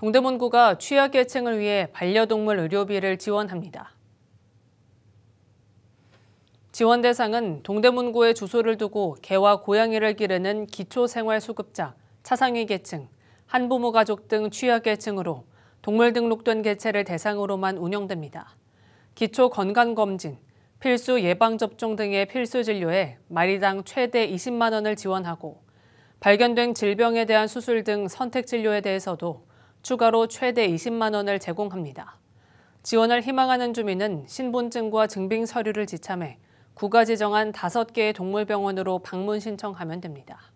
동대문구가 취약계층을 위해 반려동물 의료비를 지원합니다. 지원 대상은 동대문구에 주소를 두고 개와 고양이를 기르는 기초생활수급자, 차상위 계층, 한부모 가족 등 취약계층으로 동물 등록된 개체를 대상으로만 운영됩니다. 기초 건강검진, 필수 예방접종 등의 필수 진료에 마리당 최대 20만 원을 지원하고 발견된 질병에 대한 수술 등 선택 진료에 대해서도 추가로 최대 20만 원을 제공합니다. 지원을 희망하는 주민은 신분증과 증빙 서류를 지참해 구가 지정한 5개의 동물병원으로 방문 신청하면 됩니다.